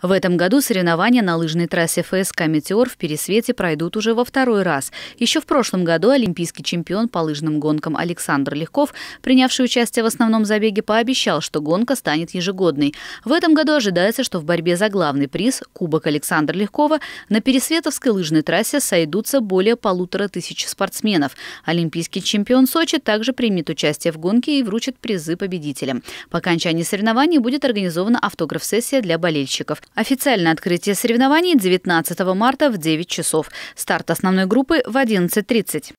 В этом году соревнования на лыжной трассе ФСК «Метеор» в Пересвете пройдут уже во второй раз. Еще в прошлом году олимпийский чемпион по лыжным гонкам Александр Легков, принявший участие в основном забеге, пообещал, что гонка станет ежегодной. В этом году ожидается, что в борьбе за главный приз – Кубок Александра Легкова – на Пересветовской лыжной трассе сойдутся более полутора тысяч спортсменов. Олимпийский чемпион Сочи также примет участие в гонке и вручит призы победителям. По окончании соревнований будет организована автограф-сессия для болельщиков. Официальное открытие соревнований 19 марта в 9 часов. Старт основной группы в 11.30.